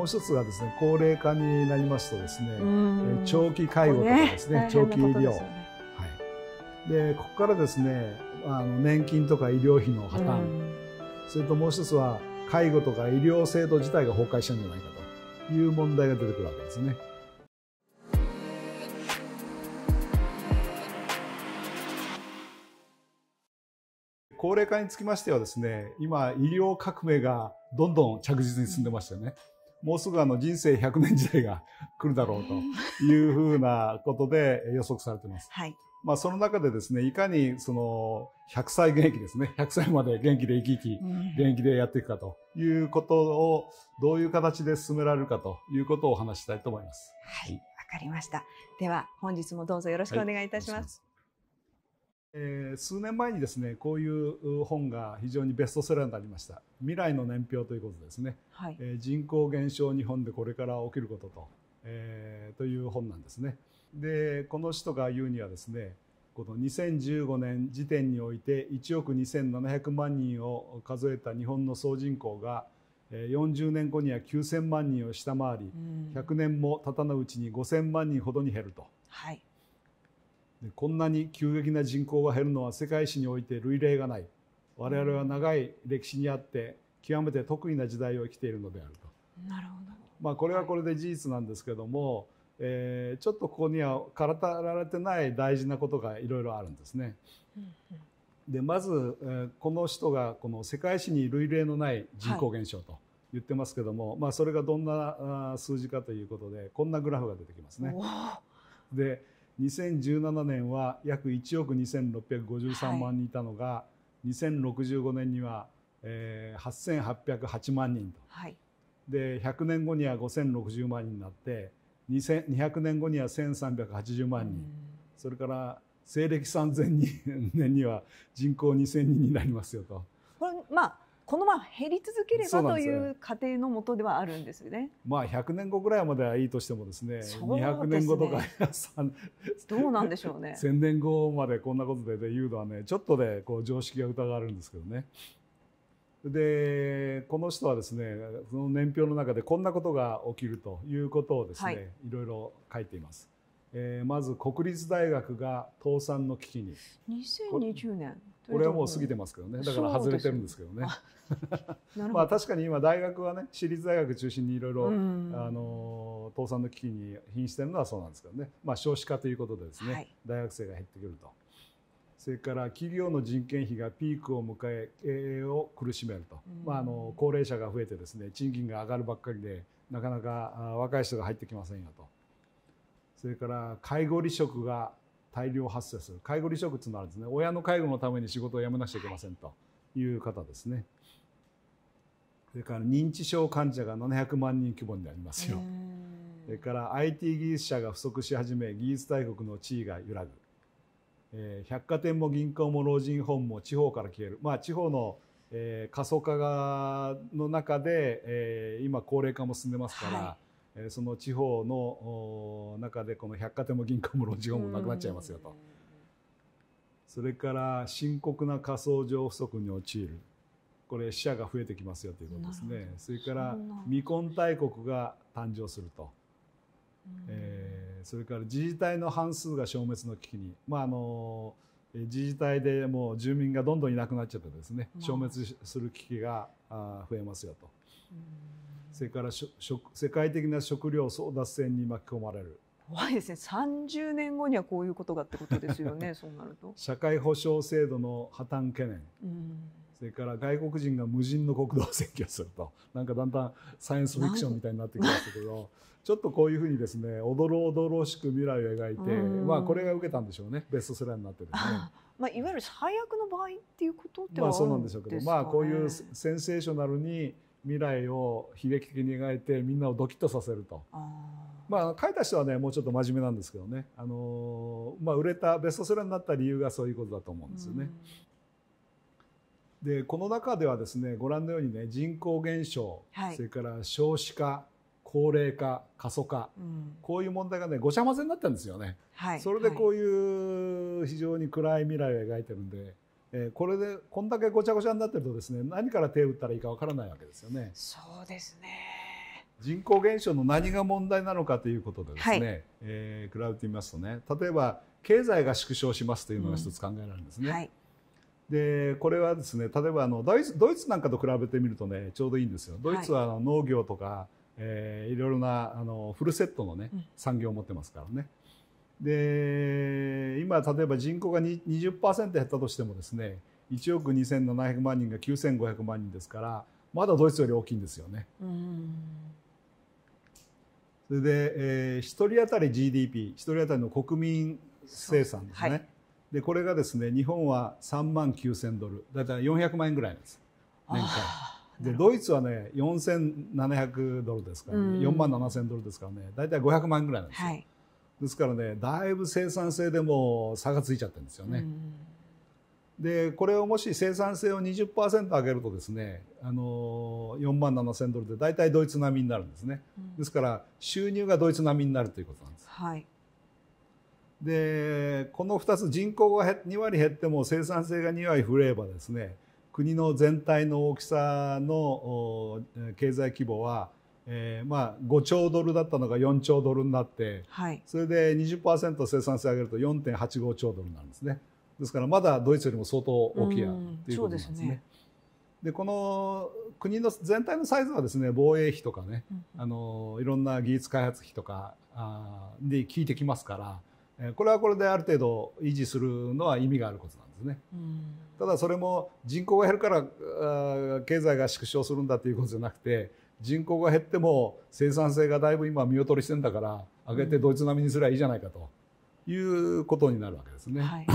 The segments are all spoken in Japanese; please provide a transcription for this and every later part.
もう一つがですね高齢化になりますとですね長期介護とかですね、ね、長期医療、ね、はい、でここからですねあの年金とか医療費の破綻、それともう一つは介護とか医療制度自体が崩壊したんじゃないかという問題が出てくるわけですね。高齢化につきましてはですね、今医療革命がどんどん着実に進んでましたよね。うんもうすぐあの人生100年時代が来るだろうというふうなことで予測されてます。はい。まあその中でですね、いかにその100歳元気ですね、100歳まで元気で生き生き、元気でやっていくかということをどういう形で進められるかということをお話したいと思います。はい、わ、はい、かりました。では本日もどうぞよろしくお願いいたします。はいえー、数年前にですねこういう本が非常にベストセラーになりました「未来の年表」ということですね、はい、えー、人口減少日本でこれから起きることと,、えー、という本なんですねでこの人が言うにはですねこの2015年時点において1億2700万人を数えた日本の総人口が40年後には9000万人を下回り、うん、100年も経たないうちに5000万人ほどに減ると、はい、こんなに急激な人口が減るのは世界史において類例がない我々は長い歴史にあって極めて特異な時代を生きているのであると。なるほどまあ、これはこれで事実なんですけども、えー、ちょっとここにはからられてない大事なことがいろいろあるんですね。でまず、えー、この人がこの世界史に類例のない人口減少と言ってますけども、はい、まあ、それがどんな数字かということでこんなグラフが出てきますね。で2017年は約1億2653万人いたのが、はい、2065年には、えー、8808万人と、はい、で100年後には5060万人になって200年後には1380万人、それから西暦3000年には人口2000人になりますよと。これまあこのまま減り続ければという過程のもとではあるんですよね。まあ100年後ぐらいまではいいとしてもですね、ですね200年後とか どうなんでしょうね。1000年後までこんなことで言うのはね、ちょっとで、ね、こう常識が疑われるんですけどね。でこの人はですねその年表の中でこんなことが起きるということをですね、はい、いろいろ書いています、えー、まず国立大学が倒産の危機に2020年俺はもう過ぎてますけどねだから外れてるんですけどね まあ確かに今大学はね私立大学中心にいろいろ倒産の危機に瀕してるのはそうなんですけどね、まあ、少子化ということでですね、はい、大学生が減ってくるとそれから企業の人件費がピークを迎え経営を苦しめると、うん、まあ、あの高齢者が増えてですね賃金が上がるばっかりでなかなか若い人が入ってきませんよとそれから介護離職が大量発生する介護離職とていうのはですね親の介護のために仕事を辞めなくちゃいけませんという方ですねそれから認知症患者が700万人規模になりますよそれから IT 技術者が不足し始め技術大国の地位が揺らぐ、えー、百貨店も銀行も老人ホームも地方から消えるまあ地方のえー、過疎化がの中で、えー、今高齢化も進んでますから、はいその地方の中でこの百貨店も銀行も路地方もなくなっちゃいますよと。それから深刻な仮想上不足に陥る。これ死者が増えてきますよということですね。それから未婚大国が誕生すると。えー、それから自治体の半数が消滅の危機に、まあ、あの自治体でもう住民がどんどんいなくなっちゃってですね消滅する危機が増えますよと。それから世界的な食料争奪戦に巻き込まれる怖いですね30年後にはこういうことがってことですよね そうなると社会保障制度の破綻懸念、うん、それから外国人が無人の国道を占拠するとなんかだんだんサイエンスフィクションみたいになってきましたけど ちょっとこういうふうにですねおどろおどろしく未来を描いて、うん、まあこれが受けたんでしょうねベストセラーになってですね。まあ、いわゆる最悪の場合っていうことではあるんですか、ね、まあそうなんでしょうけど、まあ、こういうセンセーショナルに未来を悲劇的に描いてみんなをドキッとさせるとまあ書いた人はねもうちょっと真面目なんですけどね、あのー、まあ、売れたベストセラーになった理由がそういうことだと思うんですよね。でこの中ではですねご覧のようにね人口減少、はい、それから少子化高齢化過疎化、うん、こういう問題がねごちゃ混ぜになったんですよね、はい、それでこういう非常に暗い未来を描いてるんで、えー、これでこんだけごちゃごちゃになってるとですね何から手を打ったらいいかわからないわけですよね。そうですね人口減少の何が問題なのかということでですね、はい、えー、比べてみますとね例えば経済が縮小しますというのが一つ考えられるんですね。うんはい、でこれはですね例えばあのドイツドイツなんかと比べてみるとねちょうどいいんですよ。ドイツはあの農業とか、はいえー、いろいろなあのフルセットのね産業を持ってますからね。で今例えば人口が20%減ったとしてもですね1億2700万人が9500万人ですからまだドイツより大きいんですよね。それで、えー、1人当たり GDP1 人当たりの国民生産ですね。はい、でこれがですね日本は3万9000ドルだいたい400万円ぐらいです年間。でドイツはね4700ドルですからね、4万7000ドルですからね大体500万円ぐらいなんですよ。はいですからねだいぶ生産性でも差がついちゃってるんですよね。でこれをもし生産性を20%上げるとですねあの4万7,000ドルで大体ドイツ並みになるんですね、うん、ですから収入がドイツ並みになるということなんです。はい、でこの2つ人口が2割減っても生産性が2割増えればですね国の全体の大きさの経済規模はえー、まあ5兆ドルだったのが4兆ドルになって、はい、それで20%生産性上げると4.85兆ドルなんですねですからまだドイツよりも相当大きいやということなんですね。で、ね、この国の全体のサイズはですね防衛費とかね、うん、あのいろんな技術開発費とかあで効いてきますからこれはこれである程度維持するのは意味があることなんですね。うんただそれも人口が減るから経済が縮小するんだということじゃなくて人口が減っても生産性がだいぶ今見劣りしてんだから上げてドイツ並みにすりゃいいじゃないかということになるわけですね。はい、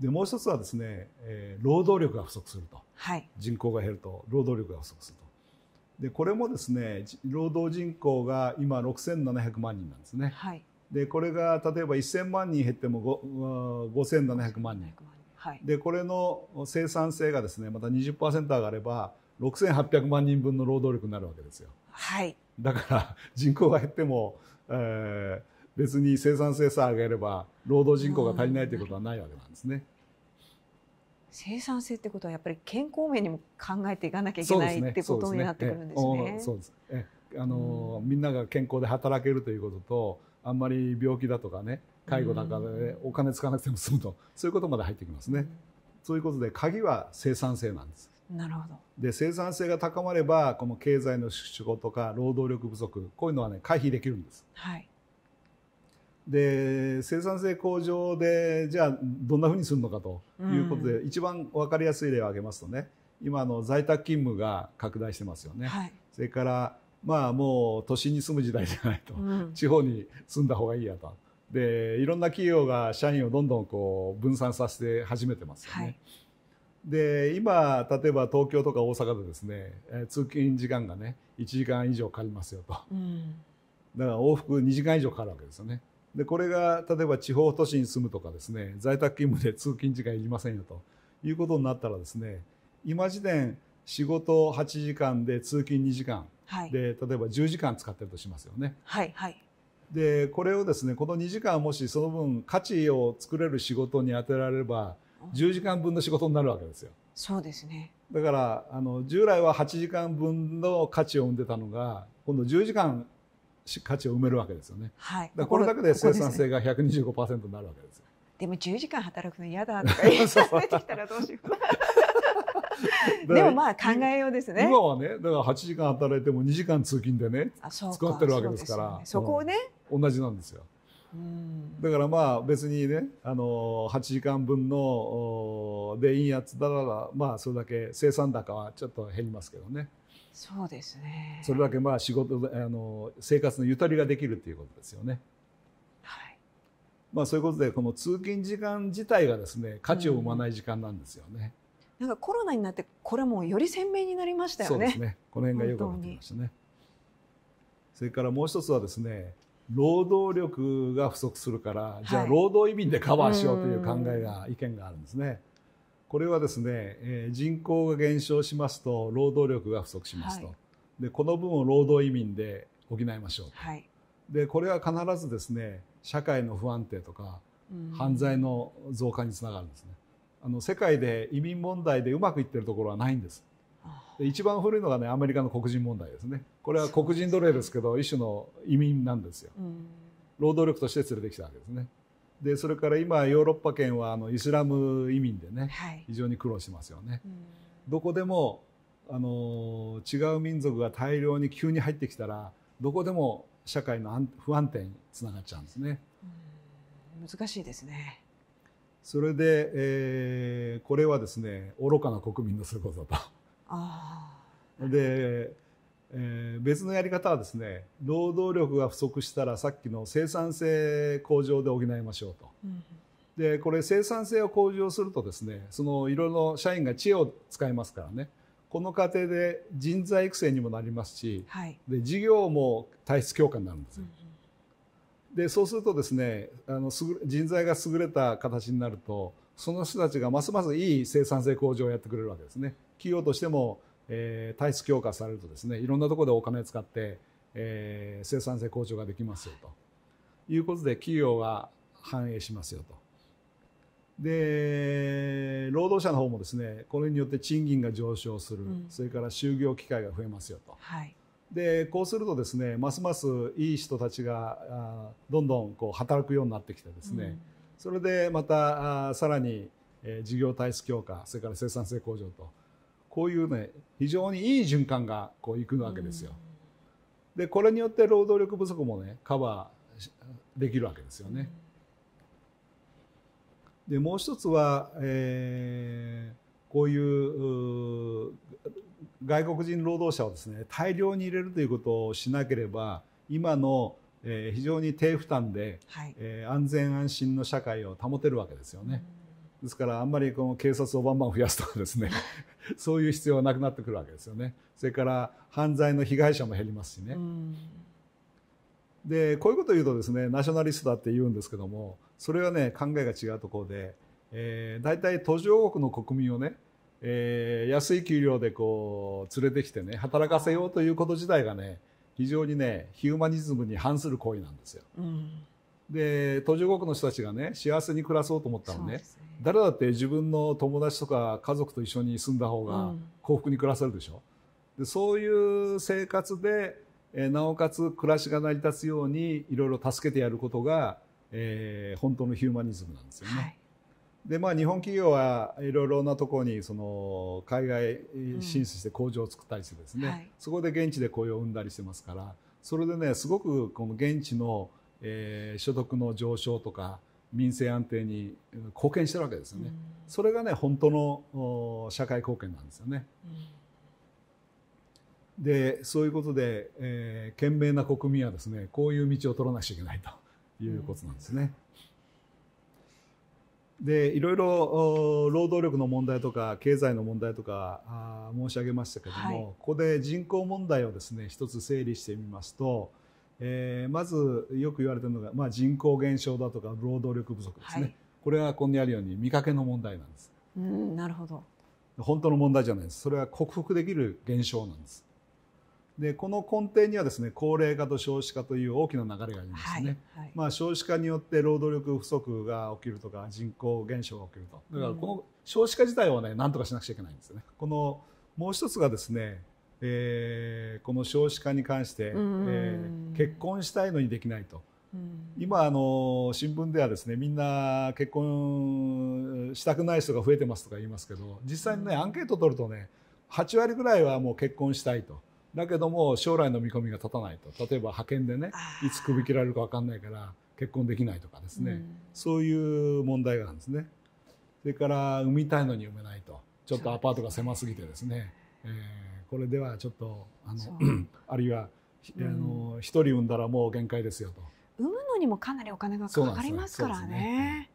でもう一つはですね、えー、労働力が不足すると、はい、人口が減ると労働力が不足するとでこれもですね労働人口が今6700万人なんですね。はい、でこれが例えば1000万人減っても5700万人。はい、でこれの生産性がですねまた20%上がれば6800万人分の労働力になるわけですよ。はい、だから人口が減っても、えー、別に生産性さえ上げれば労働人口が足りないということはないわけなんですね。生産性ってことはやっぱり健康面にも考えていかなきゃいけない、ね、ってことになってくるんですね。そうですねあの、うん、みんなが健康で働けるということとあんまり病気だとかね介護なんかでお金使わなくても済むと、うん、そういうことまで入ってきますね、うん、そういうことで鍵は生産性なんですなるほどで生産性が高まればこの経済の縮小とか労働力不足こういうのはね回避できるんです。はいで生産性向上でじゃあどんなふうにするのかということで、うん、一番分かりやすい例を挙げますとね今の在宅勤務が拡大してますよね、はい、それからまあもう都心に住む時代じゃないと、うん、地方に住んだ方がいいやとでいろんな企業が社員をどんどんこう分散させて始めてますよね。はいで今例えば東京とか大阪でですね、え通勤時間がね1時間以上かかりますよと、うん、だから往復2時間以上かかるわけですよねでこれが例えば地方都市に住むとかですね在宅勤務で通勤時間いりませんよということになったらですね今時点仕事8時間で通勤2時間、はい、で例えば10時間使ってるとしますよね。はいはい、でこれをですねこの2時間もしその分価値を作れる仕事に充てられれば10時間分の仕事になるわけですよ。そうですねだからあの従来は8時間分の価値を生んでたのが今度10時間価値を埋めるわけですよね。はい、だこれだけで生産性が125%になるわけですよ。でも10時間働くの嫌だとか言い出てきたらどうしよう。でもまあ考えようですね。今はね、だから8時間働いても2時間通勤でね、使ってるわけですから、そ、ね,、こをね、同じなんですよ。だからまあ別にねあの8時間分のでいいやつだらまあそれだけ生産高はちょっと減りますけどね。そうですね。それだけまあ仕事あの生活のゆたりができるということですよね。はい。まあそういうことでこの通勤時間自体がですね価値を生まない時間なんですよね。うん、なんかコロナになってこれもより鮮明になりましたよね。そうですね。この辺がよくなってましたね。それからもう一つはですね労働力が不足するから、じゃあ労働移民でカバーしようという考えが、意見があるんですね。これはですね、えー、人口が減少しますと労働力が不足しますと、はい、でこの分を労働移民で補いましょうと、はい、でこれは必ずですね社会の不安定とか、犯罪の増加につながるんですねあの世界で移民問題でうまくいってるところはないんです一番古いのがねアメリカの黒人問題ですねこれは黒人奴隷ですけど一種の移民なんですよ、うん、労働力として連れてきたわけですねでそれから今ヨーロッパ圏はあのイスラム移民でね、はい、非常に苦労しますよね、うん、どこでもあの違う民族が大量に急に入ってきたらどこでも社会の不安定につながっちゃうんですね、うん、難しいですねそれで、えー、これはですね愚かな国民のすることだとで、えー、別のやり方はですね労働力が不足したらさっきの生産性向上で補いましょうと。うん、でこれ生産性を向上するとですねそのいろいろ社員が知恵を使いますからねこの過程で人材育成にもなりますし、はい、で事業も体質強化になるんですよ。うん、でそうするとですねあの人材が優れた形になるとその人たちがますますいい生産性向上をやってくれるわけですね。企業としても、えー、体質強化されるとですねいろんなところでお金を使って、えー、生産性向上ができますよということで企業が反映しますよと。で労働者の方もですねこれによって賃金が上昇する、うん、それから就業機会が増えますよと。はいでこうするとですねますますいい人たちがあどんどんこう働くようになってきてですね、うんそれでまたさらに事業体質強化それから生産性向上とこういうね非常にいい循環がこういくわけですよ。でこれによって労働力不足もねカバーできるわけですよね。でもう一つは、えー、こういう外国人労働者をですね大量に入れるということをしなければ今のえー、非常に低負担で、はい、えー、安全安心の社会を保てるわけですよね。ですからあんまりこの警察をバンバン増やすとかですね そういう必要はなくなってくるわけですよね。それから犯罪の被害者も減りますしね。でこういうことを言うとですねナショナリストだって言うんですけどもそれはね考えが違うところで、えー、大体途上国の国民をねえー、安い給料でこう連れてきてね働かせようということ自体がね非常にねヒューマニズムに反する行為なんですよ。うん、で途上国の人たちがね幸せに暮らそうと思ったらね、ね、誰だって自分の友達とか家族と一緒に住んだ方が幸福に暮らせるでしょ。うん、でそういう生活でえなおかつ暮らしが成り立つようにいろいろ助けてやることが、えー、本当のヒューマニズムなんですよね。はいでまあ、日本企業はいろいろなところにその海外進出して工場を作ったりしてですね、うんはい、そこで現地で雇用を生んだりしてますからそれでねすごくこの現地の、えー、所得の上昇とか民生安定に貢献してるわけですよね、うん、それがね本当の社会貢献なんですよね。うん、でそういうことで、えー、賢明な国民はですねこういう道を取らなくちゃいけないということなんですね。でいろいろ労働力の問題とか経済の問題とかあ申し上げましたけども、はい、ここで人口問題をですね一つ整理してみますと、えー、まずよく言われてるのが、まあ、人口減少だとか労働力不足ですね、はい、これはここにあるように見かけの問題なんです。うんなるほど本当の問題じゃないですそれは克服できる現象なんです。でこの根底にはですね高齢化と少子化という大きな流れがありますね、はいはい、まあ、少子化によって労働力不足が起きるとか人口減少が起きるとだからこの少子化自体はね何とかしなくちゃいけないんですねこのもう一つがですねえー、この少子化に関して、えー、結婚したいのにできないと、今あの新聞ではですねみんな結婚したくない人が増えてますとか言いますけど実際にね、アンケート取るとね8割ぐらいはもう結婚したいと。だけども将来の見込みが立たないと例えば派遣でねいつ首切られるか分かんないから結婚できないとかですね、うん、そういう問題があるんですねそれから産みたいのに産めないとちょっとアパートが狭すぎてですねで、ね、えー、これではちょっとあの あるいは一、うん、あの人産んだらもう限界ですよと産むのにもかなりお金がかかりますからね、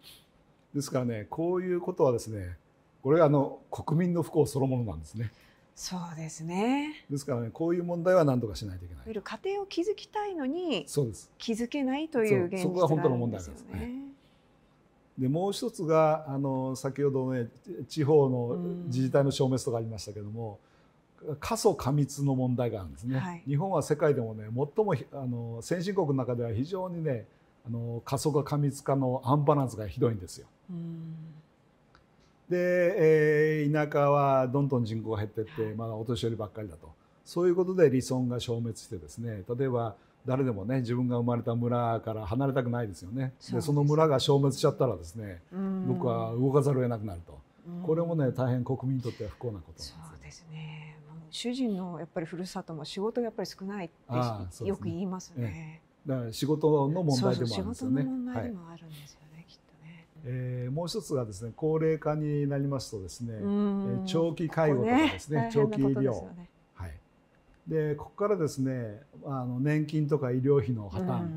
ですからねこういうことはですねこれはあの国民の不幸そのものなんですねそうですねですからねこういう問題は何とかしないといけない家庭を築きたいのにそうです築けないという現実、そこが本当の問題です、ね、でもう一つがあの先ほどね地方の自治体の消滅とかありましたけども、過疎過密の問題があるんですね、はい、日本は世界でもね最もあの先進国の中では非常にねあの過疎化過密化のアンバランスがひどいんですよ。うんで、えー、田舎はどんどん人口が減っていって、まだお年寄りばっかりだとそういうことで理想が消滅してですね例えば誰でもね自分が生まれた村から離れたくないですよねそでその村が消滅しちゃったらですね僕は動かざるを得なくなるとこれもね大変国民にとっては不幸なことそうですね主人のやっぱりふるさとも仕事がやっぱり少ないってよく言いますね、だから仕事の問題でもあるんですよね仕事の問題でもあるんですよね、はいえー、もう一つがですね高齢化になりますとですね、えー、長期介護とかですね、ね、長期医療、ね、はいでここからですねあの年金とか医療費の破綻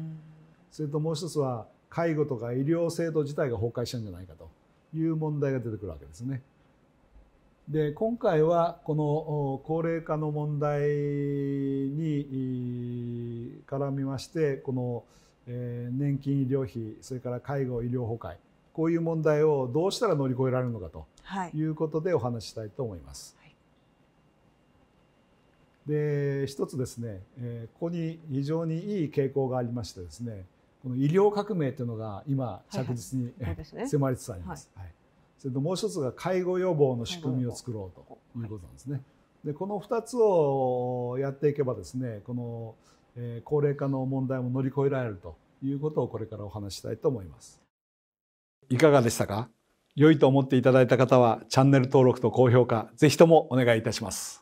それともう一つは介護とか医療制度自体が崩壊しちゃうんじゃないかという問題が出てくるわけですね。で今回はこの高齢化の問題に絡みましてこの年金医療費それから介護医療崩壊こういう問題をどうしたら乗り越えられるのかということでお話ししたいと思います。はい、で一つですね、えここに非常にいい傾向がありましてですねこの医療革命というのが今着実に、はいね、迫りつつあります。はい、はい、それともう一つが介護予防の仕組みを作ろうということなんですね。でこの2つをやっていけばですねこの、え高齢化の問題も乗り越えられるということをこれからお話したいと思います。いかがでしたか良いと思っていただいた方はチャンネル登録と高評価ぜひともお願いいたします。